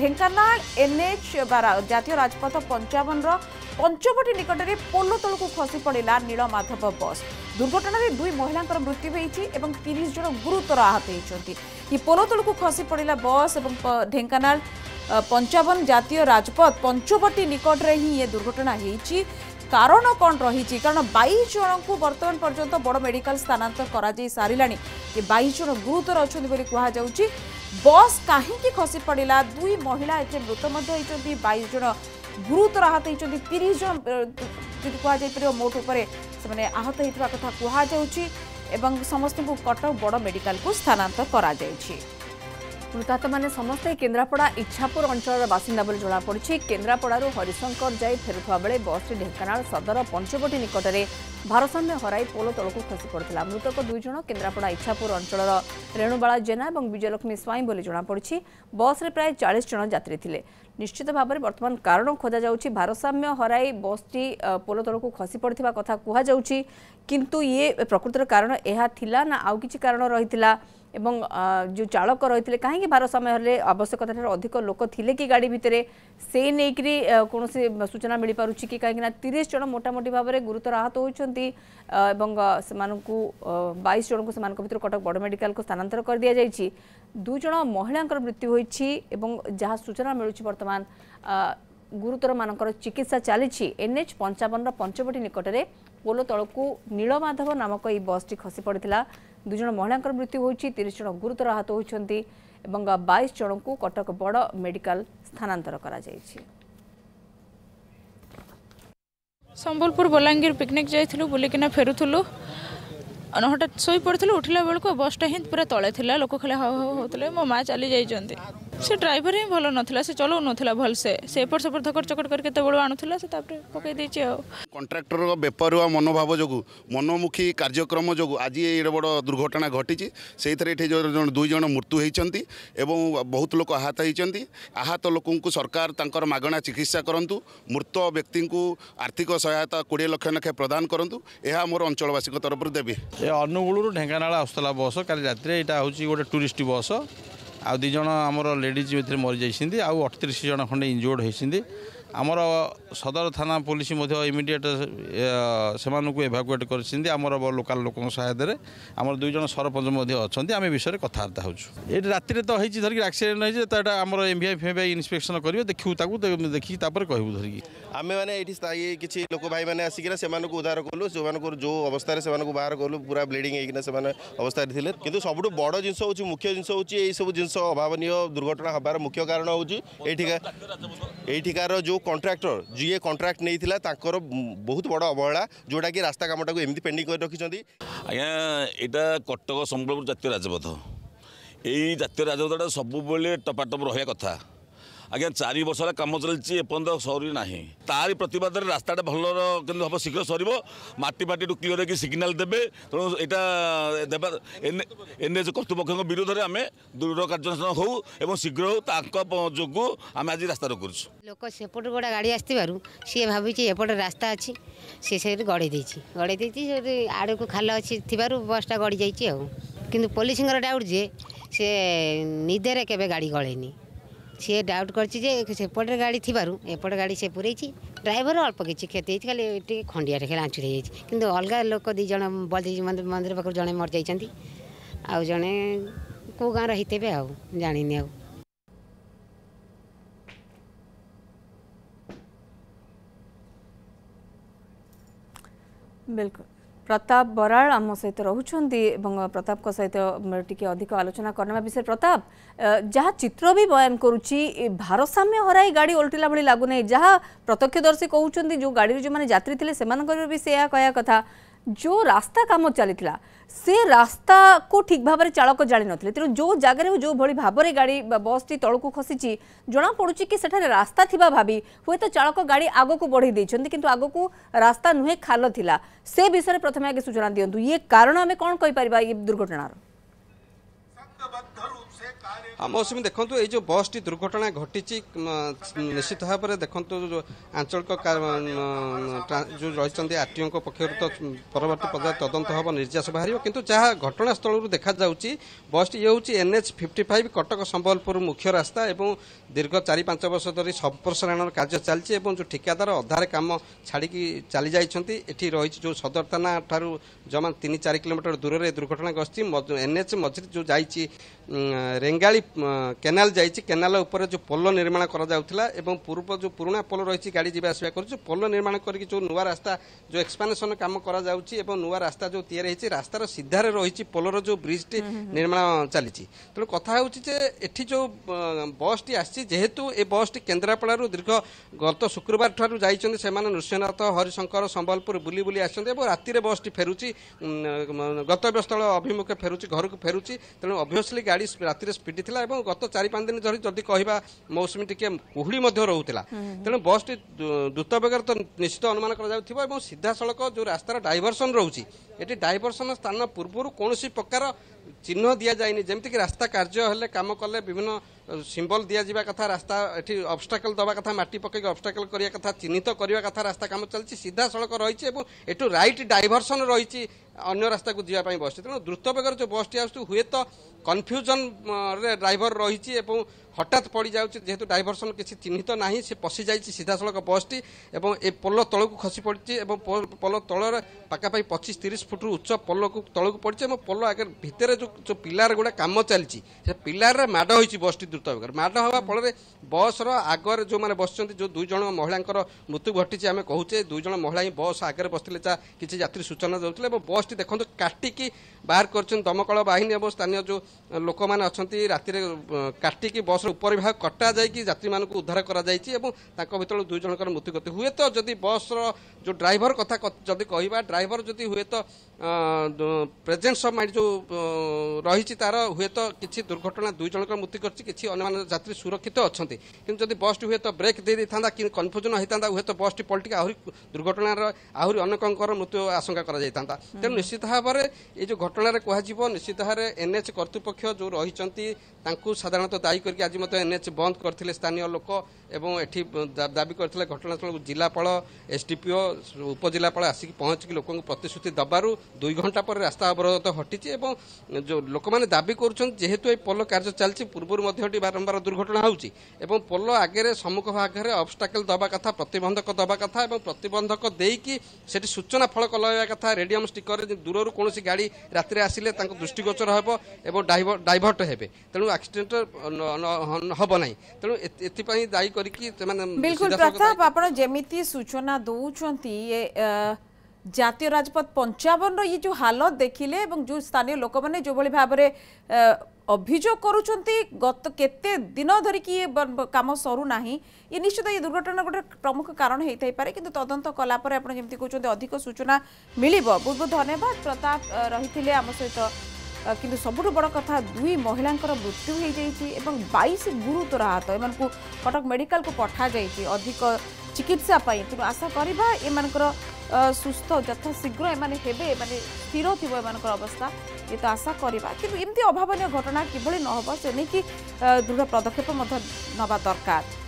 Dhenkanal NH বার জাতীয় রাজপথ পঞ্চাবনর Panchavati নিকটরে pole তলকু খসি পড়া নীলমাধব বস দুর্ঘটনার দুই মহিলাঙ্কর মৃত্যু হয়েছে এবং তিরিশ জন গুরুতর আহত হয়েছেন এই পোল তলকু খসি পড়া বস এবং ঢেঙ্কানাল পঞ্চাবন জাতীয় রাজপথ পঞ্চবটি নিকটরে হি এ দুর্ঘটনা হয়েছে কারণ কণ রয়েছে কারণ বাইশ জনকু বর্তমান পর্যন্ত বড় মেডিকাল স্থানান্তর করা যাই সারা যে বাইশ জন গুরুতর অনেক কুহযাচ্ছে বস কাহিকি খসি পড়া দুই মহিলা এতে মৃত হয়েছেন বাইশ জন গুরুতর আহত হয়েছেন তিরিশ জন যদি কুহযাইপার মোট উপরে সে আহত হওয়ার কথা কুহযাচ্ছে এবং সমস্ত কটক বড় মেডিকাল স্থানান্তর করা যাই মৃতাত্মানে সমস্তে কেন্দ্রাপড়া ইচ্ছাপুর অঞ্চলের বাসিন্দা বলে জনাপড়ি কেন্দ্রাপড়ার হরিশঙ্কর যাই ফেরুয়া বেড়ে বসটি ঢেঙ্কানাল সদর পঞ্চবটি নিকটে ভারসাম্য হরাই পোল তলকু খসি পড়া মৃতক দুইজন কেন্দ্রাপড়া ইচ্ছাপুর অঞ্চলের রেণুবাড়া জেনা এবং বিজয়লক্ষ্মী স্বাইঁ বলে জনাপড়ি বসরে প্রায় চাশ জন যাত্রী লে निश्चित भाव में बर्तमान कारण खोजा जा भारसाम्य हर बस टी पोल तौक खसी पड़ा कथ कौ ये प्रकृतर कारण यह आउ कि कारण रही एवं जो चालक रही थे कहीं भारसाम्य हेल्ले आवश्यकता अधिक लोक थे कि गाड़ी भितर से नहींक्र कौन सूचना मिल पार कि कहीं तीस जन मोटामोटी भाव में गुरुतर आहत होती बैश जन को भितर कटक बड़ मेडिका स्थानातर कर दी जाए ଦୁଇଜଣ ମହିଳାଙ୍କର ମୃତ୍ୟୁ ହୋଇଛି ଏବଂ ଯାହା ସୂଚନା ମିଳୁଛି ବର୍ତ୍ତମାନ ଗୁରୁତରମାନଙ୍କର ଚିକିତ୍ସା ଚାଲିଛି ଏନ୍ଏଚ୍ ପଞ୍ଚାବନର ପଞ୍ଚବଟି ନିକଟରେ ପୋଲ ତଳକୁ ନୀଳମାଧବ ନାମକ ଏହି ବସ୍ଟି ଖସି ପଡ଼ିଥିଲା ଦୁଇଜଣ ମହିଳାଙ୍କର ମୃତ୍ୟୁ ହୋଇଛି ତିରିଶ ଜଣ ଗୁରୁତର ଆହତ ହୋଇଛନ୍ତି ଏବଂ ବାଇଶ ଜଣଙ୍କୁ କଟକ ବଡ଼ ମେଡିକାଲ ସ୍ଥାନାନ୍ତର କରାଯାଇଛି ସମ୍ବଲପୁର ବଲାଙ୍ଗୀର ପିକନିକ୍ ଯାଇଥିଲୁ ବୁଲିକିନା ଫେରୁଥିଲୁ ହଠାତ୍ ଶୋଇପଡ଼ିଥିଲୁ ଉଠିଲା ବେଳକୁ ବସ୍ଟା ହିଁ ପୁରା ତଳେ ଥିଲା ଲୋକ ଖାଲି ହାଉ ହାଉ ହଉଥିଲେ ମୋ ମାଆ ଚାଲି ଯାଇଛନ୍ତି ସେ ଡ୍ରାଇଭର ହିଁ ଭଲ ନଥିଲା ସେ ଚଲାଉ ନଥିଲା ଭଲସେ ସେ ଏପଟ ସେପଟ ଧକଟ ଚକଟ କରି କେତେବେଳେ ଆଣୁଥିଲା ସେ ତାପରେ ପକେଇ ଦେଇଛି ଆଉ କଣ୍ଟ୍ରାକ୍ଟର ବେପରୁଆ ମନୋଭାବ ଯୋଗୁଁ ମନୋମୁଖୀ କାର୍ଯ୍ୟକ୍ରମ ଯୋଗୁଁ ଆଜି ଏଇ ବଡ଼ ଦୁର୍ଘଟଣା ଘଟିଛି ସେଇଥିରେ ଏଠି ଦୁଇ ଜଣ ମୃତ୍ୟୁ ହୋଇଛନ୍ତି ଏବଂ ବହୁତ ଲୋକ ଆହତ ହୋଇଛନ୍ତି ଆହତ ଲୋକଙ୍କୁ ସରକାର ତାଙ୍କର ମାଗଣା ଚିକିତ୍ସା କରନ୍ତୁ ମୃତ ବ୍ୟକ୍ତିଙ୍କୁ ଆର୍ଥିକ ସହାୟତା କୋଡ଼ିଏ ଲକ୍ଷ ଲେଖାଏଁ ପ୍ରଦାନ କରନ୍ତୁ ଏହା ମୋର ଅଞ୍ଚଳବାସୀଙ୍କ ତରଫରୁ ଦେବି ଏ ଅନୁଗୁଳରୁ ଢେଙ୍କାନାଳ ଆସୁଥିଲା ବସ୍ କାଲି ରାତିରେ ଏଇଟା ହେଉଛି ଗୋଟେ ଟୁରିଷ୍ଟ ବସ୍ ଆଉ ଦୁଇ ଜଣ ଆମର ଲେଡ଼ିଜ୍ ଏଥିରେ ମରିଯାଇଛନ୍ତି ଆଉ ଅଠତିରିଶ ଜଣ ଖଣ୍ଡେ ଇଞ୍ଜୋର୍ଡ଼ ହୋଇଛନ୍ତି ଆମର ସଦର ଥାନା ପୋଲିସ ମଧ୍ୟ ଇମିଡ଼ିଏଟ ସେମାନଙ୍କୁ ଏଭାକୁଏଟ କରିଛନ୍ତି ଆମର ଲୋକାଲ ଲୋକଙ୍କ ସହାୟତାରେ ଆମର ଦୁଇଜଣ ସରପଞ୍ଚ ମଧ୍ୟ ଅଛନ୍ତି ଆମେ ବିଷୟରେ କଥାବାର୍ତ୍ତା ହେଉଛୁ ଏଇଠି ରାତିରେ ତ ହେଇଛି ଧରିକି ଆକ୍ସିଡେଣ୍ଟ ହେଇଛି ତ ଏଇଟା ଆମର ଏମ୍ ଭିଆଇ ଫେମ୍ ଭିଆଇ ଇନ୍ସପେକ୍ସନ୍ କରିବେ ଦେଖିବୁ ତାକୁ ଦେଖିକି ତାପରେ କହିବୁ ଧରିକି ଆମେମାନେ ଏଇଠି ସ୍ଥାୟୀ କିଛି ଲୋକ ଭାଇମାନେ ଆସିକିନା ସେମାନଙ୍କୁ ଉଦ୍ଧାର କଲୁ ସେମାନଙ୍କର ଯେଉଁ ଅବସ୍ଥାରେ ସେମାନଙ୍କୁ ବାହାର କଲୁ ପୁରା ବ୍ଲିଡ଼ିଂ ହେଇକିନା ସେମାନେ ଅବସ୍ଥାରେ ଥିଲେ କିନ୍ତୁ ସବୁଠୁ ବଡ଼ ଜିନିଷ ହେଉଛି ମୁଖ୍ୟ ଜିନିଷ ହେଉଛି ଏଇସବୁ ଜିନିଷ ଅଭାବନୀୟ ଦୁର୍ଘଟଣା ହେବାର ମୁଖ୍ୟ କାରଣ ହେଉଛି ଏଇଠିକା ଏଇଠିକାର ଯେଉଁ କଣ୍ଟ୍ରାକ୍ଟର ଯିଏ କଣ୍ଟ୍ରାକ୍ଟ ନେଇଥିଲା ତାଙ୍କର ବହୁତ ବଡ଼ ଅବହେଳା ଯେଉଁଟାକି ରାସ୍ତା କାମଟାକୁ ଏମିତି ପେଣ୍ଡିଂ କରି ରଖିଛନ୍ତି ଆଜ୍ଞା ଏଇଟା କଟକ ସମ୍ବଳପୁର ଜାତୀୟ ରାଜପଥ ଏଇ ଜାତୀୟ ରାଜପଥଟା ସବୁବେଳେ ଟପାଟପ ରହିବା କଥା ଆଜ୍ଞା ଚାରି ବର୍ଷ ହେଲା କାମ ଚାଲିଛି ଏପର୍ଯ୍ୟନ୍ତ ସରି ନାହିଁ ତାରି ପ୍ରତିବାଦରେ ରାସ୍ତାଟା ଭଲର କେମିତି ହେବ ଶୀଘ୍ର ସରିବ ମାଟି ଫାଟିଠୁ କ୍ଲିଅର ହେଇକି ସିଗ୍ନାଲ ଦେବେ ତେଣୁ ଏଇଟା ଦେବା ଏନ୍ ଏଚ୍ କର୍ତ୍ତୃପକ୍ଷଙ୍କ ବିରୋଧରେ ଆମେ ଦୃଢ଼ କାର୍ଯ୍ୟାନୁଷ୍ଠାନ ହେଉ ଏବଂ ଶୀଘ୍ର ହେଉ ତାଙ୍କ ଯୋଗୁଁ ଆମେ ଆଜି ରାସ୍ତା ରୋକୁଛୁ ଲୋକ ସେପଟେ ଗୋଟେ ଗାଡ଼ି ଆସିଥିବାରୁ ସିଏ ଭାବିଛି ଏପଟେ ରାସ୍ତା ଅଛି ସିଏ ସେଇଠି ଗଡ଼େଇ ଦେଇଛି ଗଡ଼େଇ ଦେଇଛି ସେଠି ଆଡ଼କୁ ଖାଲ ଅଛି ଥିବାରୁ ବସ୍ଟା ଗଡ଼ି ଆଉ କିନ୍ତୁ ପୋଲିସଙ୍କର ଡାଉଟ୍ ଯେ ସେ ନିଦରେ କେବେ ଗାଡ଼ି ଗଳେନି সে ডাউট করছে যে সেপটের গাড়ি থাকার এপট গাড়ি সে পুরাইছি ড্রাইভর অল্প কিছু ক্ষতি হয়েছে খালি টিকি খণ্ডিয়াটে খালি আঁচুড়ি হয়েছে কিন্তু অলগা লোক দুই জন বলদেব মন্দির পাখু জন মরিযাই আউ জনে কো গাঁ রহিথে আউ জাঁনি আউ বিলকুল प्रताप बराल आम सहित रुँच्चे प्रताप सहित टी अधिक आलोचना करने विषय प्रताप जहाँ चित्र भी बयान करुच्ची भारसाम्य हर गाड़ी ओल्टा भाई लगुना जहाँ प्रत्यक्षदर्शी कहते जो गाड़ी जो मैंने जी थे भी से कह कथा जो रास्ता कम चली से रास्ता को ठीक भाव में चालक जाणी नुले तेणु जो जगार जो भाई भाव में गाड़ी बस टी तौक खसी जमापड़ी कि सेठार रास्ता थी भाभी हूँ तो चालक गाड़ी आग को बढ़ई देते कि आग को रास्ता नुहे खाल था से विषय प्रथम आगे सूचना दिंतु ये कारण आम कौन कहीपर ये दुर्घटनार মৌসুমী দেখন্তু এই যে বসটি দুর্ঘটনা ঘটিছি নিশ্চিত ভাবে দেখন্তু আঞ্চলিক যে রয়েছেন আরটিও পক্ষর তো পরবর্তী পর্যায়ে তদন্ত হব নির্যাস বাহার কিন্তু যা ঘটনাস্থল দেখা যাচ্ছে বসটি ইয়ে হচ্ছে N H fifty five Cuttack Sambalpur মুখ্য রাস্তা এবং দীর্ঘ চারি পাঁচ বর্ষ ধর সম্প্রসারণর কাজ চালছে এবং যে ঠিকাদার অধারে কাম ছাড়িকি চালি যাই এটি রয়েছে যে সদর থানা ঠার জমা তিন চারি কিলোমিটার দূরের দুর্ঘটনা ঘটছে এনএচ মঝিরে যে যাইছে ରେଙ୍ଗାଳି କେନାଲ ଯାଇଛି କେନାଲ ଉପରେ ଯେଉଁ ପୋଲ ନିର୍ମାଣ କରାଯାଉଥିଲା ଏବଂ ପୂର୍ବ ଯେଉଁ ପୁରୁଣା ପୋଲ ରହିଛି ଗାଡ଼ି ଯିବା ଆସିବା କରୁଛି ପୋଲ ନିର୍ମାଣ କରିକି ଯେଉଁ ନୂଆ ରାସ୍ତା ଯେଉଁ ଏକ୍ସପାନେସନ କାମ କରାଯାଉଛି ଏବଂ ନୂଆ ରାସ୍ତା ଯେଉଁ ତିଆରି ହେଇଛି ରାସ୍ତାର ସିଧାରେ ରହିଛି ପୋଲର ଯେଉଁ ବ୍ରିଜଟି ନିର୍ମାଣ ଚାଲିଛି ତେଣୁ କଥା ହେଉଛି ଯେ ଏଠି ଯେଉଁ ବସ୍ଟି ଆସିଛି ଯେହେତୁ ଏ ବସ୍ଟି କେନ୍ଦ୍ରାପଡ଼ାରୁ ଦୀର୍ଘ ଗତ ଶୁକ୍ରବାର ଠାରୁ ଯାଇଛନ୍ତି ସେମାନେ ନୃସିଂହନାଥ ହରିଶଙ୍କର ସମ୍ବଲପୁର ବୁଲି ବୁଲି ଆସିଛନ୍ତି ଏବଂ ରାତିରେ ବସ୍ଟି ଫେରୁଛି ଗନ୍ତବ୍ୟସ୍ଥଳ ଅଭିମୁଖେ ଫେରୁଛି ଘରକୁ ଫେରୁଛି ତେଣୁ ଅଭିୟସଲି ଗାଡ଼ି ରାତିରେ ସ୍ପିଡ଼ି ଥିଲା ଏବଂ ଗତ ଚାରି ପାଞ୍ଚ ଦିନ ଧରି ଯଦି କହିବା ମୌସୁମୀ ଟିକେ କୁହୁଡ଼ି ମଧ୍ୟ ରହୁଥିଲା ତେଣୁ ବସ୍ଟି ଦ୍ରୁତ ବେଗରେ ତ ନିଶ୍ଚିତ ଅନୁମାନ କରାଯାଉଥିବ ଏବଂ ସିଧାସଳଖ ଯେଉଁ ରାସ୍ତାର ଡାଇଭରସନ୍ ରହୁଛି ଏଠି ଡାଇଭରସନ୍ ସ୍ଥାନ ପୂର୍ବରୁ କୌଣସି ପ୍ରକାର চিহ্ন দিয়া যায়নি যেমিতিকি রাস্তা কার্য হলে কাম কলে বিভিন্ন সিম্বল দিয়াযা কথা রাস্তা এটি অবস্টাকল দেওয়া কথা মাটি পকাইকি অবস্টাকল করা কথা চিহ্নিত করা কথা রাস্তা কাম চলছে সিধা সড়ক রয়েছে এবং এটু রাইট ডাইভরসন রয়েছে অন্য রাস্তাকে যা বসছে তেমন দ্রুত বেগর যে বসটি আসছে হুয়েত কনফ্যুজনরে ড্রাইভর রয়েছে এবং হঠাৎ পড়ি যাচ্ছে যেহেতু ডাইভরসন কিছু চিহ্নিত না সে পশি পশিযাই সিধাসলখ বসটি এবং এই পোল তলক খসি পড়ছে এবং পোল তলর পাখাপাখি পঁচিশ তিরিশ ফুট উচ্চ পোলক তলক পড়ছে এবং পোল আগে ভিতরে যে পিলার গুড়া কাম চালছে সে পিলারের মাড হয়েছে বসটি দ্রুত বেগর মাড হওয়া ফলে বসর আগরে যে বসছেন যে দুই জন মহিলাঙ্কর মৃত্যু ঘটিছে আমি কুচে দুই জন মহিলা বস আগে বসলে যা কিছু যাত্রী সূচনা ସୂଚନା এবং বসটি দেখুন ଦେଖନ୍ତୁ বাহার করছেন দমকল বাহিনী এবং স্থানীয় যে লোক মানে অনেক রাতে କାଟିକି বস ବସ୍ର ଉପରିଭାଗ କଟାଯାଇକି ଯାତ୍ରୀମାନଙ୍କୁ ଉଦ୍ଧାର କରାଯାଇଛି ଏବଂ ତାଙ୍କ ଭିତରୁ ଦୁଇ ଜଣଙ୍କର ମୃତ୍ୟୁଗତି ହୁଏତ ଯଦି ବସ୍ର ଯେଉଁ ଡ୍ରାଇଭର କଥା ଯଦି କହିବା ଡ୍ରାଇଭର ଯଦି ହୁଏତ ପ୍ରେଜେନ୍ସ ଅଫ୍ ମାଇଣ୍ଡ ଯେଉଁ ରହିଛି ତାର ହୁଏତ କିଛି ଦୁର୍ଘଟଣା ଦୁଇ ଜଣଙ୍କର ମୃତ୍ୟୁ କରିଛି କିଛି ଅନ୍ୟମାନ ଯାତ୍ରୀ ସୁରକ୍ଷିତ ଅଛନ୍ତି କିନ୍ତୁ ଯଦି ବସ୍ଟି ହୁଏତ ବ୍ରେକ୍ ଦେଇ ଦେଇଥାନ୍ତା କି କନଫ୍ୟୁଜନ୍ ହୋଇଥାନ୍ତା ହୁଏତ ବସ୍ଟି ପଲଟିକି ଆହୁରି ଦୁର୍ଘଟଣାର ଆହୁରି ଅନେକଙ୍କର ମୃତ୍ୟୁ ଆଶଙ୍କା କରାଯାଇଥାନ୍ତା ତେଣୁ ନିଶ୍ଚିତ ଭାବରେ ଏଇ ଯେଉଁ ଘଟଣାରେ କୁହାଯିବ ନିଶ୍ଚିତ ଭାବରେ ଏନ୍ଏଚ୍ କର୍ତ୍ତୃପକ୍ଷ ଯେଉଁ ରହିଛନ୍ତି ତାଙ୍କୁ ସାଧାରଣତଃ ଦାୟୀ କରିକି ଆଜି ମଧ୍ୟ ଏନ୍ଏଚ୍ ବନ୍ଦ କରିଥିଲେ ସ୍ଥାନୀୟ ଲୋକ ଏବଂ ଏଠି ଦାବି କରିଥିଲେ ଘଟଣାସ୍ଥଳକୁ ଜିଲ୍ଲାପାଳ ଏସ୍ ଏସ୍ଡିପିଓ ଉପଜିଲ୍ଲାପାଳ ଆସିକି ପହଞ୍ଚିକି ଲୋକଙ୍କୁ ପ୍ରତିଶ୍ରୁତି ଦେବାରୁ দুই ঘন্টা পরে রাস্তা অবরোধ হটিছে এবং লোকমানে দাবি করছেন যেহেতু এই পোল কার্য চালছে পূর্বর মধ্যে এটি বারম্বার দুর্ঘটনা হচ্ছে এবং পোল আগে সম্মুখ ভাগে অবস্টাকেল দেওয়া কথা প্রতবন্ধক দেওয়া কথা এবং প্রতবন্ধক দিয়ে সেটি সূচনা ফলক লগাইবা কথা রেডিয়াম স্টিকর দূরর কোণী গাড়ি রাতে আসলে তাঁর দৃষ্টিগোচর হব এবং ডাইভর্ট হবে তেমন আক্সিডেন্ট হব না তেমন এপাই দায়ী করি বিলকুল সূচনা দৌঁচ জাতীয় রাজপথ পঞ্চাবনর ইয়ে যে হালত দেখিলে এবং যে স্থানীয় লোক মানে যেভাবে ভাবে অভিযোগ করছেন গত কেতে দিন ধরিকি কাম সরু না ইয়ে নিশ্চিত এই দুর্ঘটনা গোটে প্রমুখ কারণ হয়ে পারে কিন্তু তদন্ত কলাপরে আপনার যেমন কৌন অধিক সূচনা মিলব বহুত বহুত ধন্যবাদ প্রতাপ রয়েছে আমার সহ কিন্তু সবুঠ বড় কথা দুই মহিলাঙ্কর মৃত্যু হয়ে যাই এবং বাইশ গুরুতর আহত এমন কটক মেডিকাল পঠা যাই অধিক চিকিৎসা তেমন আশা করা এমনকর সুস্থ যথাশীঘ্র এমানে হেবে এমানে স্থির থিব এমানকর অবস্থা ইয়ে তো আশা করা কিন্তু এমতি অভাবনীয় ঘটনা কিভাবে নহব সে নেই দৃঢ় পদক্ষেপ নেওয়া দরকার